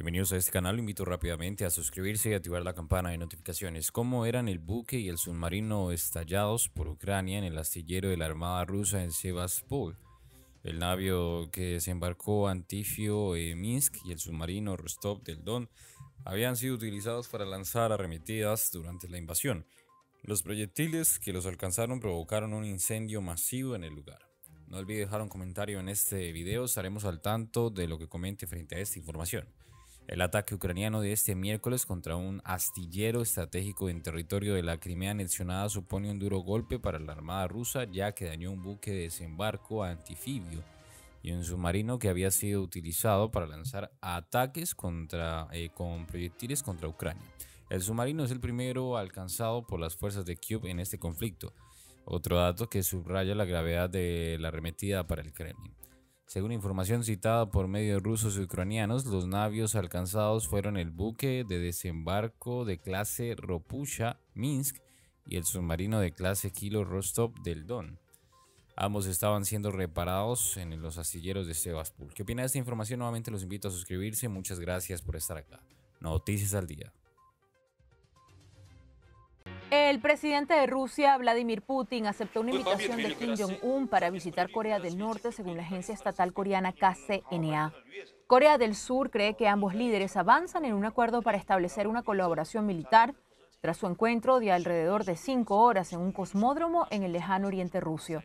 Bienvenidos a este canal, invito rápidamente a suscribirse y activar la campana de notificaciones. ¿Cómo eran el buque y el submarino estallados por Ucrania en el astillero de la Armada rusa en Sevastopol. El navio que desembarcó Antifio eh, Minsk y el submarino Rostov del Don habían sido utilizados para lanzar arremetidas durante la invasión. Los proyectiles que los alcanzaron provocaron un incendio masivo en el lugar. No olvide dejar un comentario en este video, estaremos al tanto de lo que comente frente a esta información. El ataque ucraniano de este miércoles contra un astillero estratégico en territorio de la Crimea anexionada supone un duro golpe para la Armada rusa ya que dañó un buque de desembarco antifibio y un submarino que había sido utilizado para lanzar ataques eh, con proyectiles contra Ucrania. El submarino es el primero alcanzado por las fuerzas de Kiev en este conflicto, otro dato que subraya la gravedad de la arremetida para el Kremlin. Según información citada por medios rusos y ucranianos, los navios alcanzados fueron el buque de desembarco de clase Ropusha Minsk y el submarino de clase Kilo Rostov del Don. Ambos estaban siendo reparados en los astilleros de Sebastopol. ¿Qué opina de esta información? Nuevamente los invito a suscribirse. Muchas gracias por estar acá. Noticias al día. El presidente de Rusia, Vladimir Putin, aceptó una pues, invitación de Kim Jong-un para visitar Corea del Norte, según la agencia estatal coreana KCNA. Corea del Sur cree que ambos líderes avanzan en un acuerdo para establecer una colaboración militar tras su encuentro de alrededor de cinco horas en un cosmódromo en el lejano oriente ruso.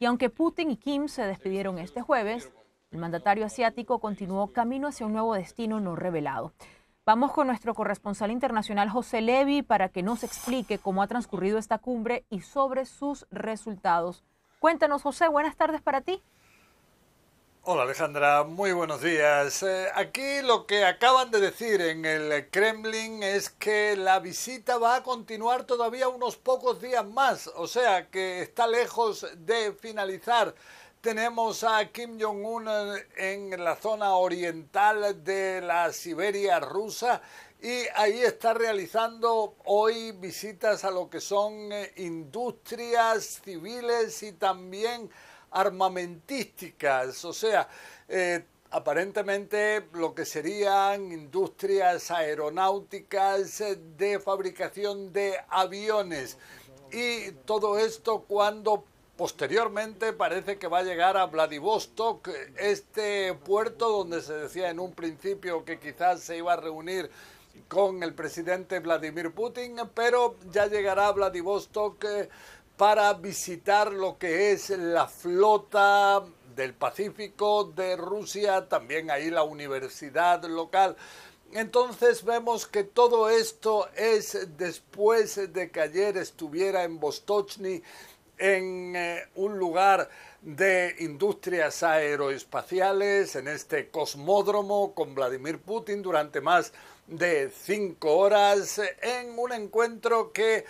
Y aunque Putin y Kim se despidieron este jueves, el mandatario asiático continuó camino hacia un nuevo destino no revelado. Vamos con nuestro corresponsal internacional José Levi para que nos explique cómo ha transcurrido esta cumbre y sobre sus resultados. Cuéntanos, José, buenas tardes para ti. Hola Alejandra, muy buenos días. Eh, aquí lo que acaban de decir en el Kremlin es que la visita va a continuar todavía unos pocos días más, o sea que está lejos de finalizar tenemos a Kim Jong-un eh, en la zona oriental de la Siberia rusa y ahí está realizando hoy visitas a lo que son eh, industrias civiles y también armamentísticas, o sea, eh, aparentemente lo que serían industrias aeronáuticas de fabricación de aviones. Y todo esto cuando Posteriormente parece que va a llegar a Vladivostok, este puerto donde se decía en un principio que quizás se iba a reunir con el presidente Vladimir Putin, pero ya llegará a Vladivostok eh, para visitar lo que es la flota del Pacífico de Rusia, también ahí la universidad local. Entonces vemos que todo esto es después de que ayer estuviera en Vostochny en eh, un lugar de industrias aeroespaciales, en este cosmódromo con Vladimir Putin durante más de cinco horas, en un encuentro que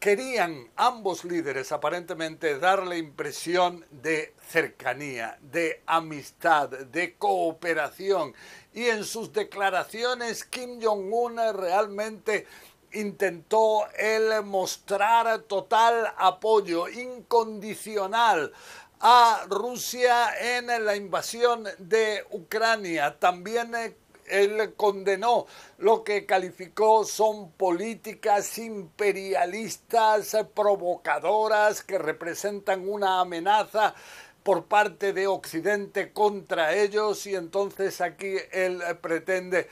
querían ambos líderes aparentemente dar la impresión de cercanía, de amistad, de cooperación. Y en sus declaraciones Kim Jong-un realmente intentó él mostrar total apoyo incondicional a Rusia en la invasión de Ucrania. También eh, él condenó lo que calificó son políticas imperialistas provocadoras que representan una amenaza por parte de Occidente contra ellos y entonces aquí él pretende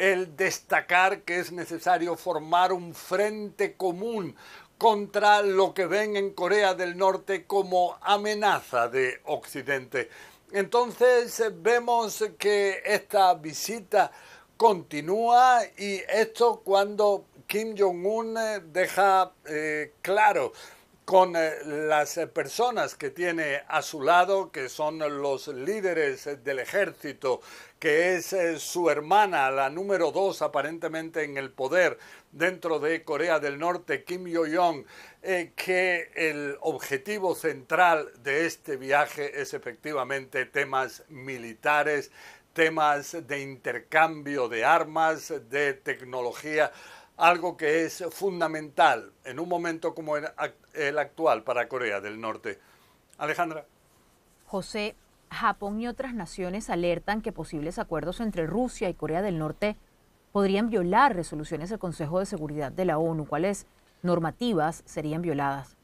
el destacar que es necesario formar un frente común contra lo que ven en Corea del Norte como amenaza de Occidente. Entonces vemos que esta visita continúa y esto cuando Kim Jong-un deja eh, claro con eh, las eh, personas que tiene a su lado, que son los líderes del ejército, que es eh, su hermana, la número dos aparentemente en el poder dentro de Corea del Norte, Kim Yo-jong, que el objetivo central de este viaje es efectivamente temas militares, temas de intercambio de armas, de tecnología algo que es fundamental en un momento como el actual para Corea del Norte. Alejandra. José, Japón y otras naciones alertan que posibles acuerdos entre Rusia y Corea del Norte podrían violar resoluciones del Consejo de Seguridad de la ONU. ¿Cuáles normativas serían violadas?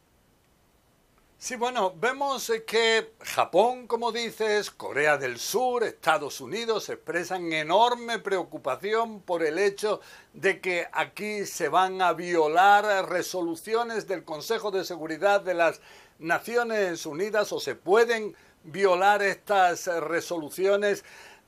Sí, bueno, vemos eh, que Japón, como dices, Corea del Sur, Estados Unidos expresan enorme preocupación por el hecho de que aquí se van a violar resoluciones del Consejo de Seguridad de las Naciones Unidas o se pueden violar estas resoluciones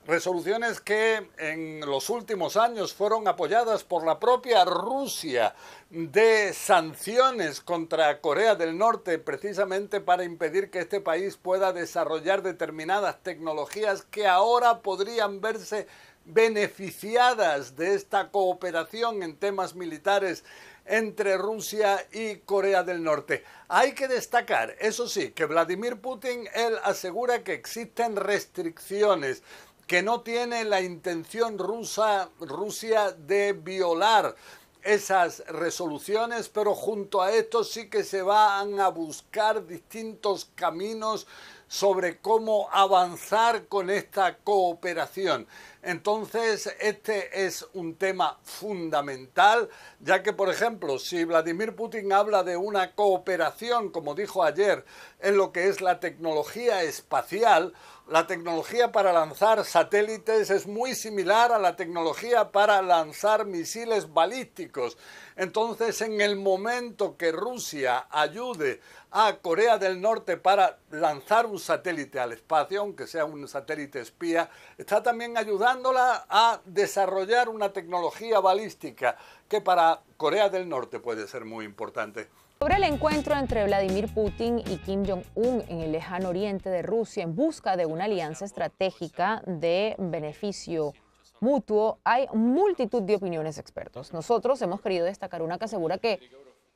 Resoluciones que en los últimos años fueron apoyadas por la propia Rusia de sanciones contra Corea del Norte precisamente para impedir que este país pueda desarrollar determinadas tecnologías que ahora podrían verse beneficiadas de esta cooperación en temas militares entre Rusia y Corea del Norte. Hay que destacar, eso sí, que Vladimir Putin, él asegura que existen restricciones que no tiene la intención rusa, Rusia de violar esas resoluciones, pero junto a esto sí que se van a buscar distintos caminos sobre cómo avanzar con esta cooperación. Entonces, este es un tema fundamental, ya que, por ejemplo, si Vladimir Putin habla de una cooperación, como dijo ayer, en lo que es la tecnología espacial, la tecnología para lanzar satélites es muy similar a la tecnología para lanzar misiles balísticos. Entonces, en el momento que Rusia ayude a Corea del Norte para lanzar un satélite al espacio, aunque sea un satélite espía, está también ayudando ayudándola a desarrollar una tecnología balística que para Corea del Norte puede ser muy importante. Sobre el encuentro entre Vladimir Putin y Kim Jong-un en el lejano oriente de Rusia en busca de una alianza estratégica de beneficio mutuo, hay multitud de opiniones expertos. Nosotros hemos querido destacar una que asegura que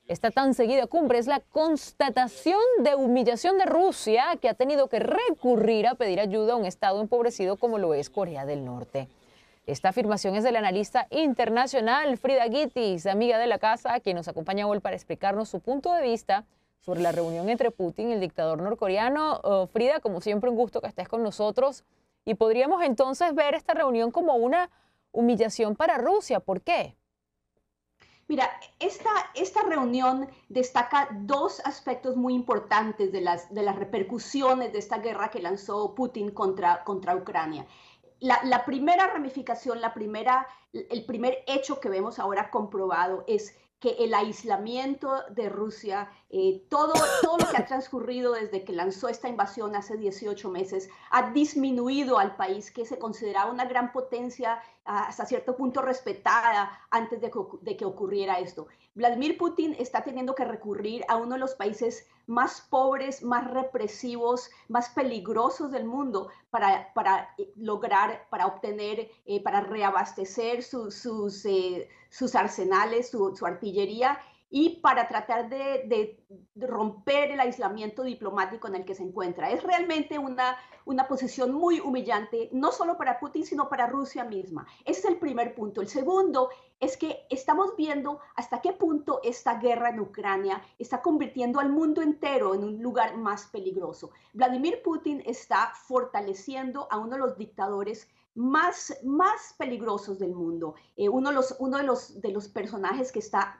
esta tan seguida cumbre es la constatación de humillación de Rusia, que ha tenido que recurrir a pedir ayuda a un Estado empobrecido como lo es Corea del Norte. Esta afirmación es del analista internacional Frida Gitis, amiga de la casa, quien nos acompaña hoy para explicarnos su punto de vista sobre la reunión entre Putin y el dictador norcoreano. Oh, Frida, como siempre, un gusto que estés con nosotros. Y podríamos entonces ver esta reunión como una humillación para Rusia. ¿Por qué? Mira, esta, esta reunión destaca dos aspectos muy importantes de las, de las repercusiones de esta guerra que lanzó Putin contra, contra Ucrania. La, primera ramificación, la primera, el primer hecho que vemos ahora comprobado es que el aislamiento de Rusia, eh, todo, todo lo que ha transcurrido desde que lanzó esta invasión hace 18 meses, ha disminuido al país que se consideraba una gran potencia ah, hasta cierto punto respetada antes de que ocurriera esto. Vladimir Putin está teniendo que recurrir a uno de los países más pobres, más represivos, más peligrosos del mundo para, eh, lograr, para obtener, eh, para reabastecer eh, sus, arsenales, su artillería y para tratar de, romper el aislamiento diplomático en el que se encuentra. Es realmente una, una posición muy humillante, no solo para Putin, sino para Rusia misma. Ese es el primer punto. El segundo es que estamos viendo hasta qué punto esta guerra en Ucrania está convirtiendo al mundo entero en un lugar más peligroso. Vladimir Putin está fortaleciendo a uno de los dictadores más, más peligrosos del mundo, eh, uno, los, uno de, los, de los personajes que está